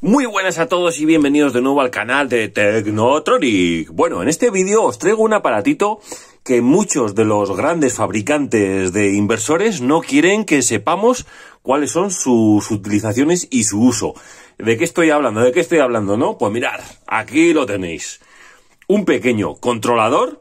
Muy buenas a todos y bienvenidos de nuevo al canal de Tecnotronic Bueno, en este vídeo os traigo un aparatito que muchos de los grandes fabricantes de inversores no quieren que sepamos cuáles son sus utilizaciones y su uso. ¿De qué estoy hablando? ¿De qué estoy hablando? ¿No? Pues mirad, aquí lo tenéis. Un pequeño controlador,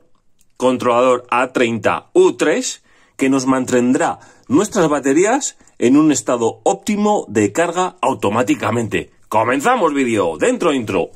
controlador A30U3, que nos mantendrá nuestras baterías en un estado óptimo de carga automáticamente. Comenzamos vídeo, dentro intro.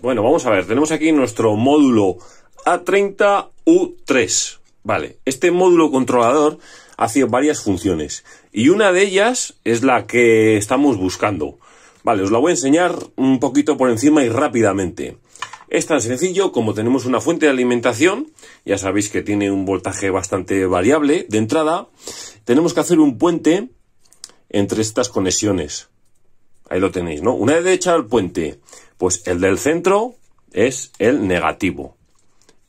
Bueno, vamos a ver, tenemos aquí nuestro módulo A30U3. Vale, este módulo controlador hace varias funciones y una de ellas es la que estamos buscando. Vale, os la voy a enseñar un poquito por encima y rápidamente. Es tan sencillo como tenemos una fuente de alimentación, ya sabéis que tiene un voltaje bastante variable de entrada, tenemos que hacer un puente entre estas conexiones. Ahí lo tenéis, ¿no? Una derecha al puente, pues el del centro es el negativo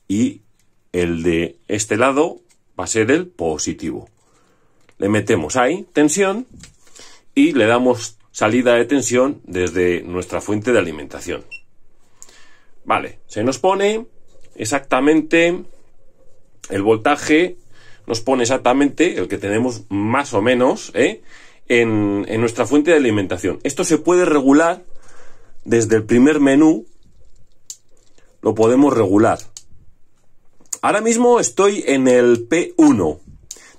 y el de este lado va a ser el positivo. Le metemos ahí tensión y le damos salida de tensión desde nuestra fuente de alimentación. Vale, se nos pone exactamente el voltaje, nos pone exactamente el que tenemos más o menos ¿eh? en, nuestra fuente de alimentación. Esto se puede regular desde el primer menú, lo podemos regular. Ahora mismo estoy en el P1.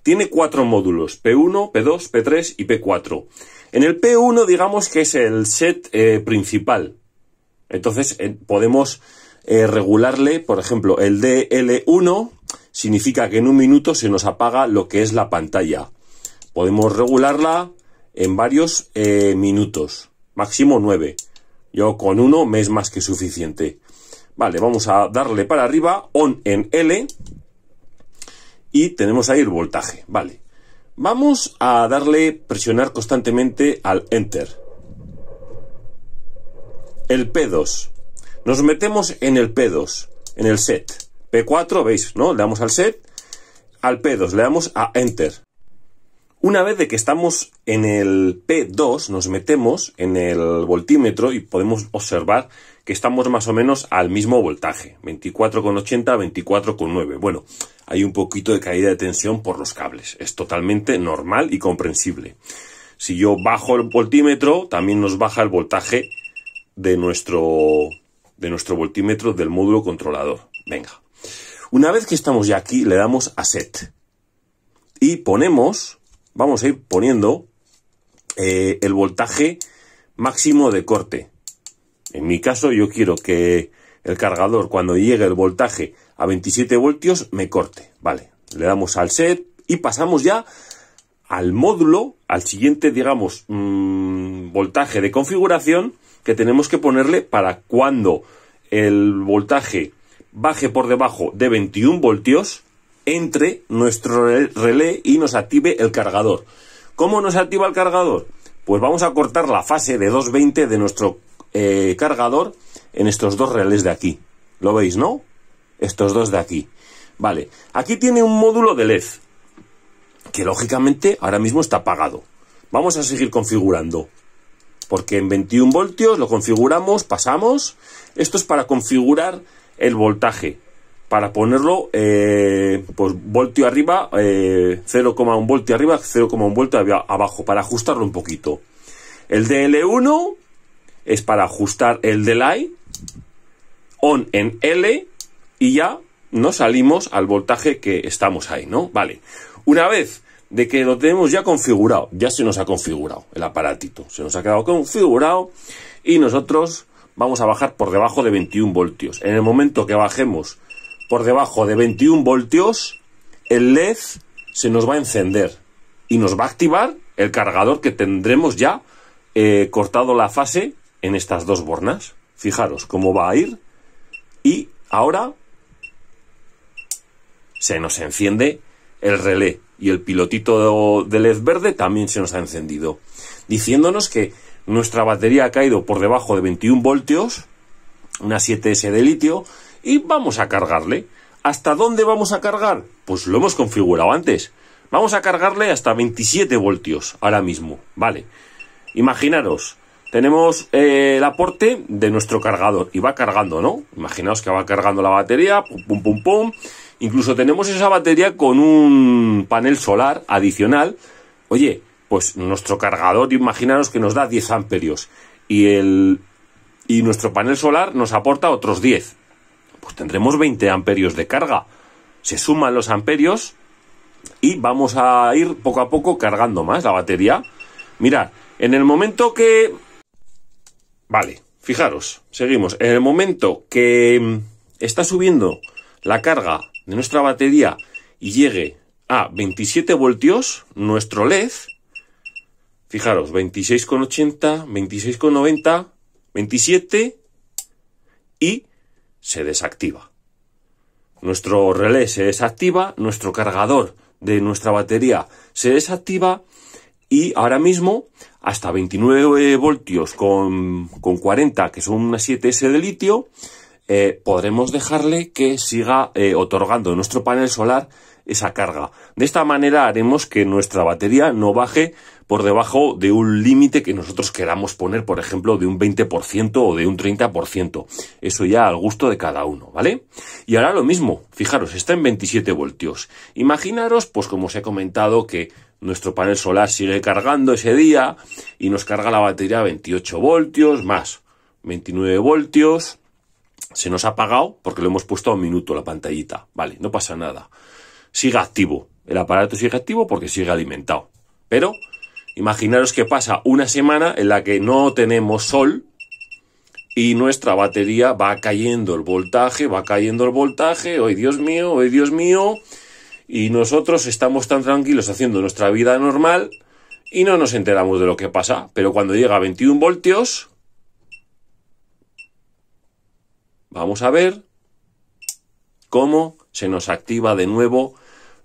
Tiene cuatro módulos, P1, P2, P3 y P4. En el P1 digamos que es el set eh, principal. Entonces eh, podemos eh, regularle, por ejemplo, el DL1 significa que en un minuto se nos apaga lo que es la pantalla. Podemos regularla en varios eh, minutos, máximo 9. Yo con uno me es más que suficiente. Vale, vamos a darle para arriba, on en L, y tenemos ahí el voltaje, vale. Vamos a darle, presionar constantemente al Enter. El P2. Nos metemos en el P2, en el set. P4, veis, ¿no? Le damos al set, al P2, le damos a Enter. Una vez de que estamos en el P2, nos metemos en el voltímetro y podemos observar que estamos más o menos al mismo voltaje, 24,80, 24,9. Bueno, hay un poquito de caída de tensión por los cables, es totalmente normal y comprensible. Si yo bajo el voltímetro, también nos baja el voltaje de nuestro, de nuestro voltímetro del módulo controlador. Venga. Una vez que estamos ya aquí, le damos a set. Y ponemos, vamos a ir poniendo eh, el voltaje máximo de corte. En mi caso, yo quiero que el cargador, cuando llegue el voltaje a 27 voltios, me corte. Vale, le damos al set y pasamos ya al módulo, al siguiente, digamos, mm, voltaje de configuración, que tenemos que ponerle para cuando el voltaje baje por debajo de 21 voltios, entre nuestro relé y nos active el cargador. ¿Cómo nos activa el cargador? Pues vamos a cortar la fase de 220 de nuestro eh, cargador en estos dos relés de aquí. ¿Lo veis, no? Estos dos de aquí. Vale, aquí tiene un módulo de LED, que lógicamente ahora mismo está apagado. Vamos a seguir configurando porque en 21 voltios lo configuramos, pasamos. Esto es para configurar el voltaje, para ponerlo eh, pues voltio arriba, 0,1 eh, voltio arriba, 0,1 voltio abajo, para ajustarlo un poquito. El DL1 es para ajustar el delay, on en L y ya nos salimos al voltaje que estamos ahí, ¿no? Vale. Una vez de que lo tenemos ya configurado, ya se nos ha configurado el aparatito, se nos ha quedado configurado y nosotros vamos a bajar por debajo de 21 voltios. En el momento que bajemos por debajo de 21 voltios, el LED se nos va a encender y nos va a activar el cargador que tendremos ya eh, cortado la fase en estas dos bornas. Fijaros cómo va a ir y ahora se nos enciende el relé y el pilotito de LED verde también se nos ha encendido, diciéndonos que nuestra batería ha caído por debajo de 21 voltios, una 7S de litio, y vamos a cargarle. ¿Hasta dónde vamos a cargar? Pues lo hemos configurado antes. Vamos a cargarle hasta 27 voltios ahora mismo, ¿vale? Imaginaros, tenemos eh, el aporte de nuestro cargador y va cargando, ¿no? Imaginaos que va cargando la batería, pum, pum, pum, pum. Incluso tenemos esa batería con un panel solar adicional. Oye, pues nuestro cargador, imaginaros que nos da 10 amperios y, el, y nuestro panel solar nos aporta otros 10. Pues tendremos 20 amperios de carga. Se suman los amperios y vamos a ir poco a poco cargando más la batería. Mirad, en el momento que... Vale, fijaros, seguimos. En el momento que mm, está subiendo la carga nuestra batería y llegue a 27 voltios, nuestro LED, fijaros, 26,80, 26,90, 27 y se desactiva. Nuestro relé se desactiva, nuestro cargador de nuestra batería se desactiva y ahora mismo hasta 29 voltios con, con 40, que son unas 7S de litio, eh, podremos dejarle que siga eh, otorgando nuestro panel solar esa carga. De esta manera haremos que nuestra batería no baje por debajo de un límite que nosotros queramos poner, por ejemplo, de un 20% o de un 30%. Eso ya al gusto de cada uno, ¿vale? Y ahora lo mismo, fijaros, está en 27 voltios. Imaginaros, pues como os he comentado, que nuestro panel solar sigue cargando ese día y nos carga la batería a 28 voltios más 29 voltios se nos ha apagado porque lo hemos puesto a un minuto la pantallita. Vale, no pasa nada. Sigue activo. El aparato sigue activo porque sigue alimentado. Pero imaginaros que pasa una semana en la que no tenemos sol y nuestra batería va cayendo el voltaje, va cayendo el voltaje. ¡Ay, Dios mío! ¡Ay, Dios mío! Y nosotros estamos tan tranquilos haciendo nuestra vida normal y no nos enteramos de lo que pasa. Pero cuando llega a 21 voltios, Vamos a ver cómo se nos activa de nuevo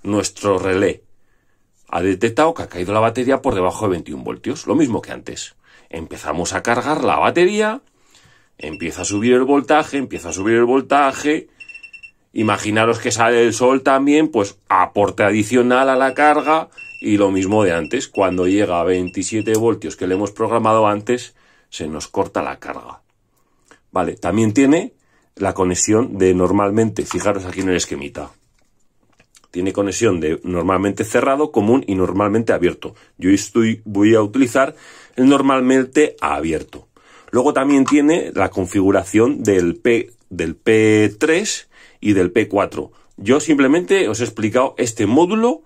nuestro relé. Ha detectado que ha caído la batería por debajo de 21 voltios, lo mismo que antes. Empezamos a cargar la batería, empieza a subir el voltaje, empieza a subir el voltaje. Imaginaros que sale el sol también, pues aporte adicional a la carga y lo mismo de antes. Cuando llega a 27 voltios que le hemos programado antes, se nos corta la carga. Vale, también tiene la conexión de normalmente, fijaros aquí en el esquemita, tiene conexión de normalmente cerrado, común y normalmente abierto. Yo estoy, voy a utilizar el normalmente abierto. Luego también tiene la configuración del, P, del P3 y del P4. Yo simplemente os he explicado este módulo,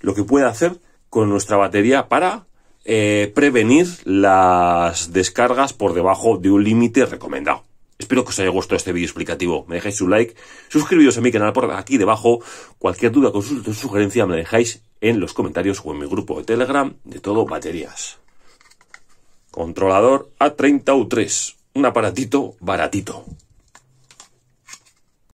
lo que puede hacer con nuestra batería para eh, prevenir las descargas por debajo de un límite recomendado. Espero que os haya gustado este vídeo explicativo. Me dejáis un like, suscribíos a mi canal por aquí debajo. Cualquier duda, consulta o sugerencia me dejáis en los comentarios o en mi grupo de Telegram de todo baterías. Controlador A30U3, un aparatito baratito.